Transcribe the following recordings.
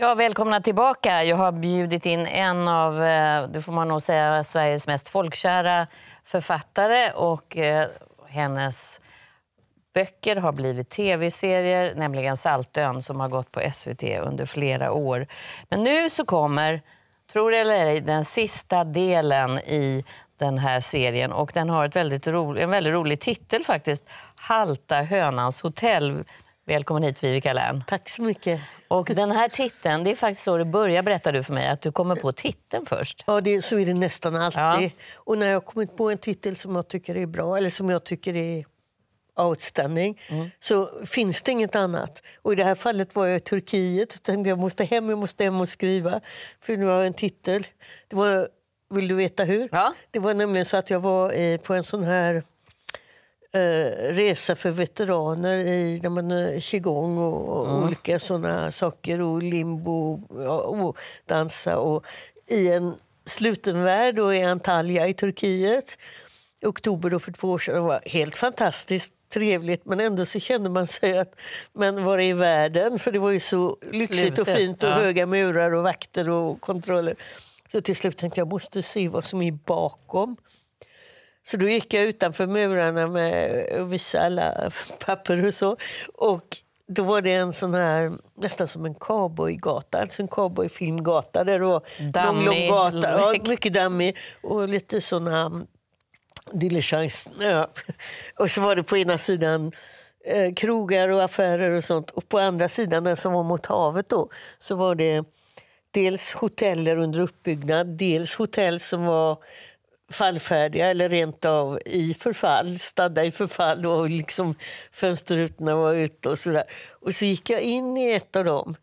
Ja, välkomna tillbaka. Jag har bjudit in en av, eh, det får man nog säga, Sveriges mest folkkära författare och eh, hennes böcker har blivit tv-serier, nämligen Saltön som har gått på SVT under flera år. Men nu så kommer, tror det eller ej, den sista delen i den här serien och den har ett väldigt ro, en väldigt rolig titel faktiskt. Halta hönans hotell. Välkommen hit, Vivica Lern. Tack så mycket. Och den här titeln, det är faktiskt så det börjar, berättar du för mig, att du kommer på titeln först. Ja, det, så är det nästan alltid. Ja. Och när jag har kommit på en titel som jag tycker är bra, eller som jag tycker är outstanding, mm. så finns det inget annat. Och i det här fallet var jag i Turkiet och tänkte jag måste hem, jag måste hem och skriva. För nu har jag en titel. Det var, vill du veta hur? Ja. Det var nämligen så att jag var eh, på en sån här Eh, resa för veteraner i när man, eh, qigong och, mm. olika såna saker och limbo och, och dansa och i en sluten värld och i Antalya i Turkiet i oktober då för två år sedan. Det var helt fantastiskt trevligt men ändå så kände man sig att men var är världen? För det var ju så lyxigt Slutet, och fint och ja. höga murar och vakter och kontroller. Så till slut tänkte jag måste se vad som är bakom. Så då gick jag utanför murarna med, och visade alla papper och så. Och då var det en sån här, nästan som en cowboygata, alltså en cowboyfilmgata. Där var dammig. Lång, lång gata, ja, mycket dammig och lite såna diligens. Ja. Och så var det på ena sidan eh, krogar och affärer och sånt. Och på andra sidan, den som var mot havet då, så var det dels hoteller under uppbyggnad, dels hotell som var fallfärdiga eller rent av i förfall, stadda i förfall och liksom fönsterrutorna var ute och sådär. Och så gick jag in i ett av dem,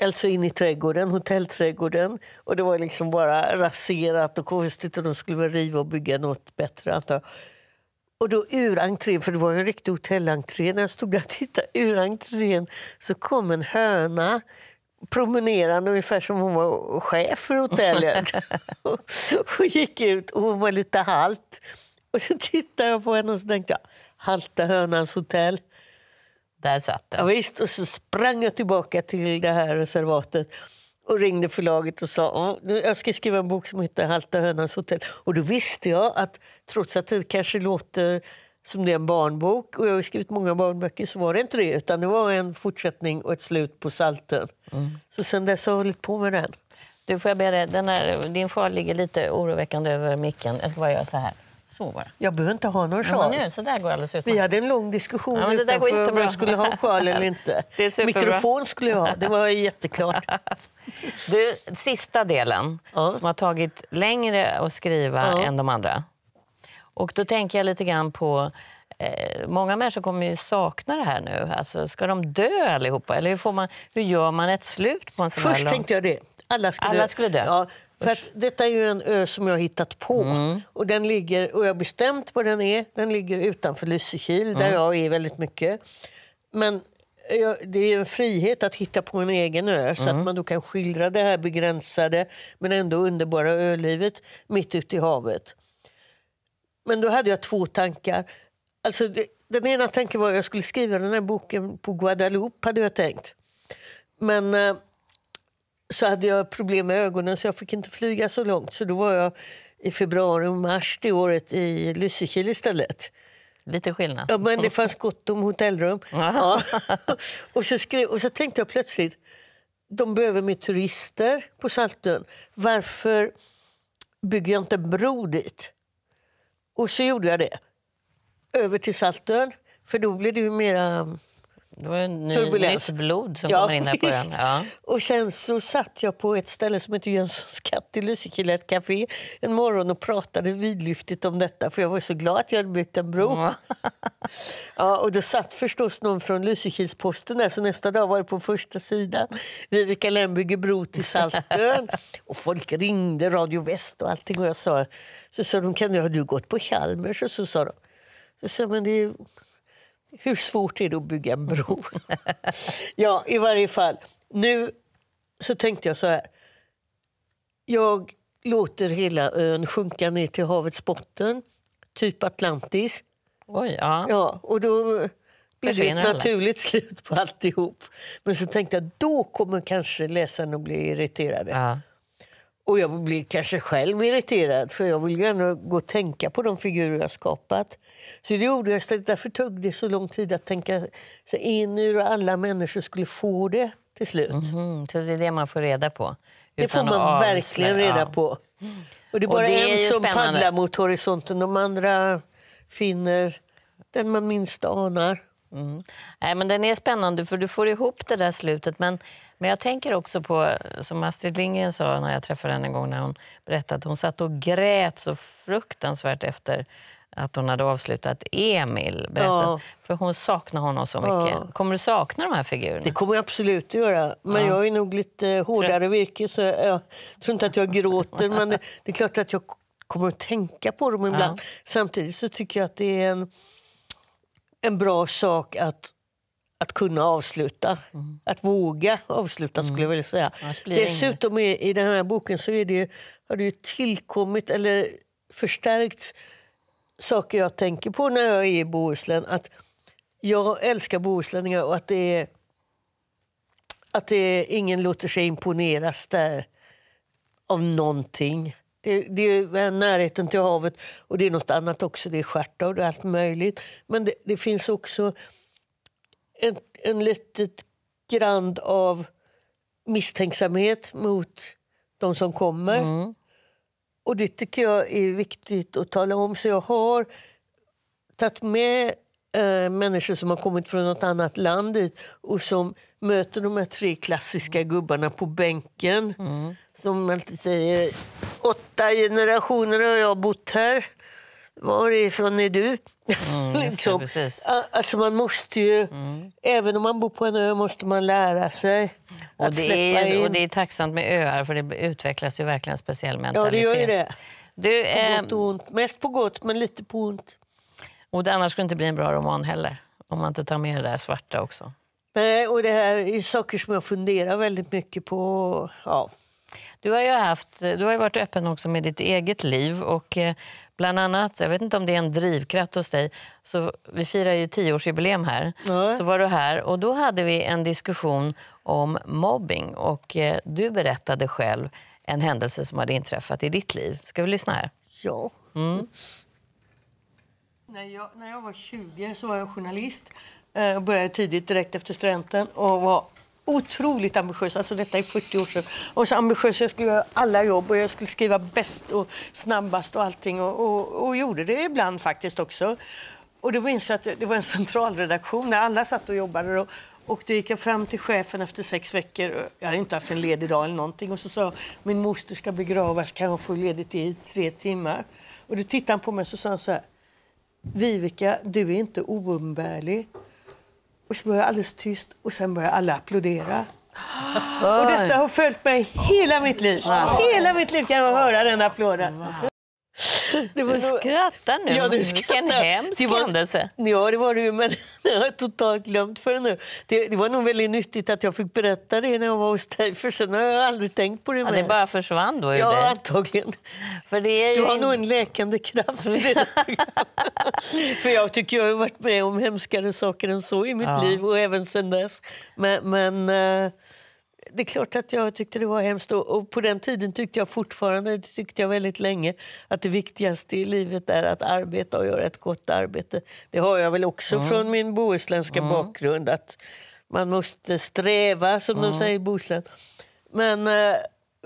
alltså in i trädgården, hotellträdgården och det var liksom bara raserat och konstigt och de skulle väl riva och bygga något bättre antar jag. Och då ur entrén, för det var en riktig hotellentré, när jag stod där och tittade ur entrén så kom en höna promenerande ungefär som hon var chef för hotellet. Hon gick ut och hon var lite halt. Och så tittade jag på henne och så tänkte jag, halta hönans hotell. Där satt den. Ja, visst, och så sprang jag tillbaka till det här reservatet och ringde förlaget och sa jag ska skriva en bok som heter Halta hönans hotell. Och då visste jag att trots att det kanske låter som det är en barnbok. Och jag har skrivit många barnböcker, så var det inte det. Utan det var en fortsättning och ett slut på Salten. Mm. Så sen dess har jag hållit på med den. Du, får jag be dig, den här, din sjal ligger lite oroväckande över micken. Jag ska bara göra så här. Så Jag behöver inte ha någon sjal. Ja, nu, så där går alldeles Vi hade en lång diskussion ja, utanför om jag skulle ha en sjal eller inte. Mikrofon skulle jag ha, det var jätteklart. Du, sista delen, ja. som har tagit längre att skriva ja. än de andra. Och då tänker jag lite grann på eh, Många människor kommer ju sakna det här nu. Alltså, ska de dö allihopa? Eller hur, får man, hur gör man ett slut på en sån Först här lång... Först tänkte jag det. Alla skulle, Alla skulle dö. Ja, för att detta är ju en ö som jag har hittat på. Mm. Och, den ligger, och jag har bestämt var den är. Den ligger utanför Lysekil, där mm. jag är väldigt mycket. Men eh, det är en frihet att hitta på en egen ö så mm. att man då kan skildra det här begränsade men ändå underbara ölivet mitt ute i havet. Men då hade jag två tankar. Alltså, det, den ena tanken var att jag skulle skriva den här boken på Guadeloupe. hade jag tänkt. Men eh, så hade jag problem med ögonen så jag fick inte flyga så långt. Så då var jag i februari och mars det året i Lysekil istället. Lite skillnad. Ja, men det fanns gott om hotellrum. Ja. och, så skrev, och så tänkte jag plötsligt, de behöver mer turister på Saltön. Varför bygger jag inte en bro dit? Och så gjorde jag det. Över till Saltön, för då blev det ju mera det var en ny, turbulens. nytt blod som ja, kommer in här på ön. Ja. Och sen så satt jag på ett ställe som heter Jönssons katt i Lysekilla, ett café, en morgon och pratade vidlyftigt om detta för jag var så glad att jag hade byggt en bro. Mm. ja, och då satt förstås någon från Lysekilsposten där så nästa dag var det på första sidan. Vivica Lönn bygger bro till Saltön. och folk ringde, Radio Väst och allting. Och jag sa, så sa de, kan du, har du gått på Chalmers? Och så sa de, så sa, men det är hur svårt är det att bygga en bro? ja, i varje fall. Nu så tänkte jag så här. Jag låter hela ön sjunka ner till havets botten, typ Atlantis. Oj, ja. ja och då blir det ett naturligt slut på alltihop. Men så tänkte jag då kommer kanske läsarna att bli irriterade. Ja. Och jag blir kanske själv irriterad för jag vill gärna gå och tänka på de figurer jag skapat. Så det gjorde jag istället. Därför tog det så lång tid att tänka sig in i hur alla människor skulle få det till slut. Mm -hmm. Så det är det man får reda på? det får man verkligen reda ja. Och det är bara och det är en som spännande. paddlar mot horisonten. De andra finner den man minst anar. Mm. Nej, men den är spännande för du får ihop det där slutet. Men men jag tänker också på, som Astrid Lindgren sa när jag träffade henne en gång när hon berättade att hon satt och grät så fruktansvärt efter att hon hade avslutat Emil. Ja. För hon saknar honom så mycket. Ja. Kommer du sakna de här figurerna? Det kommer jag absolut att göra. Men ja. jag är nog lite hårdare virke så jag, tror inte att jag gråter. men det, är klart att jag kommer att tänka på dem ibland. Samtidigt så tycker jag att det är en, en bra sak att att kunna avsluta. Mm. Att våga avsluta skulle jag mm. vilja säga. Dessutom inget. i den här boken så är det, har det ju tillkommit eller förstärkts saker jag tänker på när jag är i Bohuslän. Att jag älskar bohuslänningar och att det är, att det är, ingen låter sig imponeras där av någonting. Det, är närheten till havet och det är nåt annat också. Det är stjärtar och allt möjligt. Men det, det finns också en, en litet grand av misstänksamhet mot de som kommer. Mm. Och Det tycker jag är viktigt att tala om. Så jag har tagit med eh, människor som har kommit från nåt annat land dit och som möter de här tre klassiska mm. gubbarna på bänken. Mm. Som alltid säger åtta generationer har jag bott här. Varifrån är du? Mm, liksom. precis. Alltså man måste ju, mm. även om man bor på en ö, måste man lära sig och att det släppa är, in. Och det är tacksamt med öar för det utvecklas ju verkligen en speciell mentalitet. Ja, det gör ju det. Du, på eh, gott och ehm, ont. Mest på gott, men lite på ont. Och det, annars skulle det inte bli en bra roman heller, om man inte tar med det där svarta också. Nej, och det här är saker som jag funderar väldigt mycket på. Ja. Du har ju, haft, du har varit öppen också med ditt eget liv. och eh, Bland annat, jag vet inte om det är en drivkraft hos dig, så vi firar ju tioårsjubileum här. Mm. Så var du här och då hade vi en diskussion om mobbing och eh, du berättade själv en händelse som hade inträffat i ditt liv. Ska vi lyssna här? Ja. Mm. När, jag, när jag var 20 så var jag journalist Jag eh, började tidigt direkt efter studenten och var otroligt ambitiös. Alltså detta är 40 år sedan. Och så ambitiös, jag skulle göra alla jobb och jag skulle skriva bäst och snabbast och allting. Och, och, och gjorde det ibland faktiskt också. Och då minns jag att det var en centralredaktion där alla satt och jobbade. Och, och då gick jag fram till chefen efter sex veckor. Jag hade inte haft en ledig dag eller någonting. Och så sa jag, min moster ska begravas, kan jag få ledigt i tre timmar? Och då tittade han på mig och sa så här, Vivica, du är inte oumbärlig. Och så börjar alldeles tyst och sen började alla applådera. Ah. Och detta har följt mig hela mitt liv. Hela mitt liv kan jag höra den applåden. Det var du så... skrattar nu. Ja, du skrattar. Vilken hemsk det var... händelse. Ja, det var det men jag har totalt glömt för det nu. Det, det, var nog väldigt nyttigt att jag fick berätta det när jag var hos dig, för sen har jag aldrig tänkt på det mer. det bara försvann då? Ja, det. antagligen. För det är ju du har in... nog en läkande kraft För jag tycker jag har varit med om hemskare saker än så i mitt ja. liv och även sen dess. Men, men eh, det är klart att jag tyckte det var hemskt. Och, på den tiden tyckte jag fortfarande, tyckte jag väldigt länge, att det viktigaste i livet är att arbeta och göra ett gott arbete. Det har jag väl också mm. från min bohuslänska mm. bakgrund. Att man måste sträva, som mm. de säger i Bohuslän. Men eh,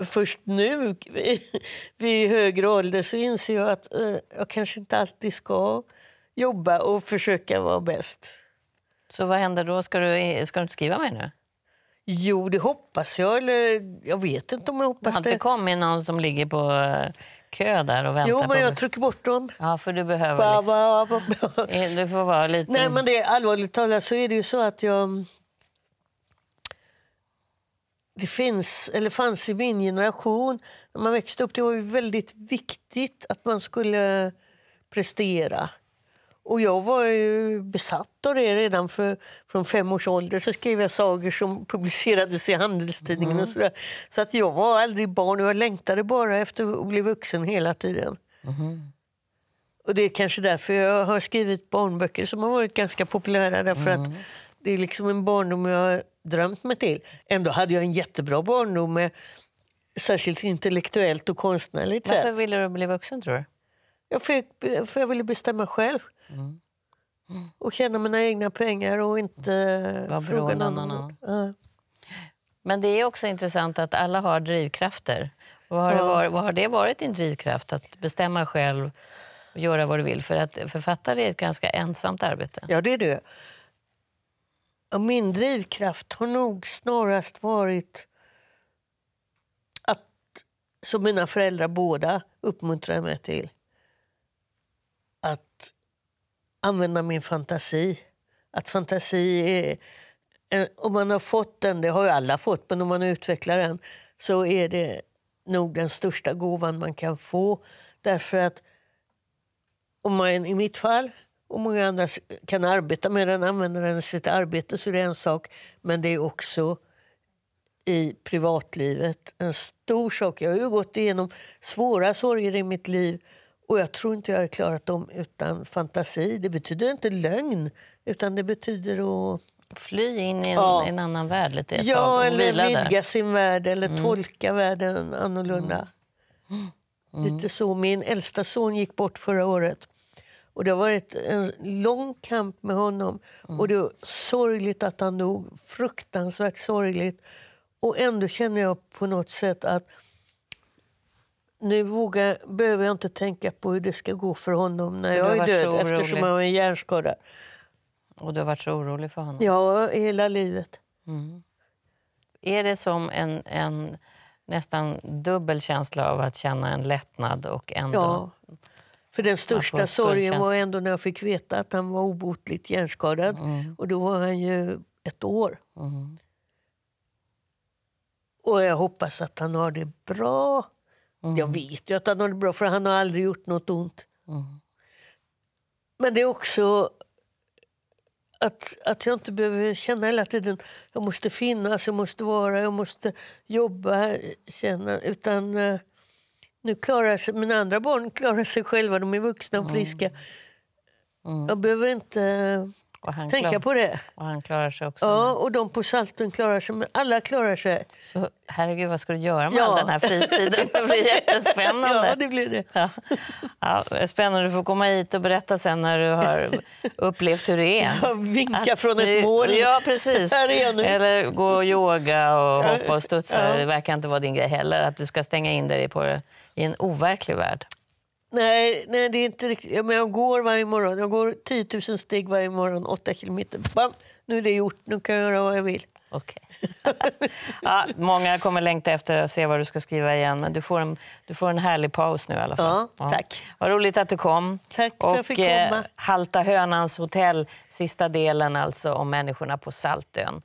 först nu, vid högre ålder, så inser jag att eh, jag kanske inte alltid ska jobba och försöka vara bäst. Så vad händer då? Ska du, ska du inte skriva mer nu? Jo, det hoppas jag. Eller, jag vet inte om jag hoppas det. Att det kommer någon som ligger på eh, kö där och väntar Jo, men jag trycker bort dem. Ja, för du behöver ba, liksom- eh, Du får vara lite... Nej, men det är allvarligt talat så är det ju så att jag... Det finns, eller fanns i min generation, när man växte upp, det var ju väldigt viktigt att man skulle prestera. Och jag var ju besatt av det redan för, från fem års ålder. Så skrev jag sagor som publicerades i Handelstidningen. Mm. och sådär. Så att jag var aldrig barn. Jag längtade bara efter att bli vuxen hela tiden. Mm. Och Det är kanske därför jag har skrivit barnböcker som har varit ganska populära. Därför mm. att mm-hmm. Det är liksom en barndom jag har drömt mig till. Ändå hade jag en jättebra barndom, med, särskilt intellektuellt och konstnärligt Varför sätt. ville du bli vuxen, tror du? Jag, fick, för jag ville bestämma själv. Mm. Och tjäna mina egna pengar och inte Var fråga någon annan. Ja. Men det är också intressant att alla har drivkrafter. Vad har, ja. det, varit, vad har det varit din drivkraft? Att bestämma själv och göra vad du vill? För att författare är ett ganska ensamt arbete. Ja, det är det. Min drivkraft har nog snarast varit att, som mina föräldrar båda uppmuntrade mig till, använda min fantasi. Att fantasi är... Eh, om man har fått den, det har ju alla fått, men om man utvecklar den så är det nog den största gåvan man kan få. Därför att om man i mitt fall och många andra kan arbeta med den, använda den i sitt arbete så är det en sak. Men det är också i privatlivet en stor sak. Jag har ju gått igenom svåra sorger i mitt liv och jag tror inte jag har klarat dem utan fantasi. Det betyder inte lögn, utan det betyder att... Fly in i en, ja. en annan värld lite ett Ja, eller vidga där. sin värld eller mm. tolka världen annorlunda. Mm. Mm. Lite så. Min äldsta son gick bort förra året. Och Det har varit en lång kamp med honom. Mm. Och Det var sorgligt att han dog. Fruktansvärt sorgligt. Och ändå känner jag på något sätt att nu vågar, behöver jag inte tänka på hur det ska gå för honom när jag är död eftersom han har en hjärnskada. Och du har varit så orolig för honom? Ja, hela livet. Mm. Är det som en, en nästan dubbel känsla av att känna en lättnad och ändå... Ja, för den största sorgen var ändå när jag fick veta att han var obotligt hjärnskadad. Mm. Och då var han ju ett år. Mm. Och jag hoppas att han har det bra. Mm. Jag vet ju att han har det bra, för han har aldrig gjort något ont. Mm. Men det är också att, att jag inte behöver känna hela tiden att jag måste finnas, jag måste vara, jag måste jobba. Känna, utan eh, nu klarar sig, Mina andra barn klarar sig själva, de är vuxna och mm. friska. Mm. Jag behöver inte och han tänka på det. Och han klarar sig också. Ja, och de på Salten klarar sig. Alla klarar sig. Så, herregud, vad ska du göra med ja. all den här fritiden? Det blir jättespännande. Ja, det blir det. Ja. Ja, spännande. Du får komma hit och berätta sen när du har upplevt hur det är. Ja, vinka Att från ett mål. Ja, precis. Eller gå och yoga och hoppa och studsa. Det verkar inte vara din grej heller. Att du ska stänga in dig på, i en overklig värld. Nej, nej, det är inte riktigt. Ja, men jag går varje morgon. Jag går 10 000 steg varje morgon, 8 kilometer. Bam! Nu är det gjort. Nu kan jag göra vad jag vill. Okay. ja, många kommer längta efter att se vad du ska skriva igen, men du får en, du får en härlig paus nu i alla fall. Ja, tack. Ja. Vad roligt att du kom. Tack för Och, att jag fick eh, komma. Halta hönans hotell, sista delen alltså om människorna på Saltön.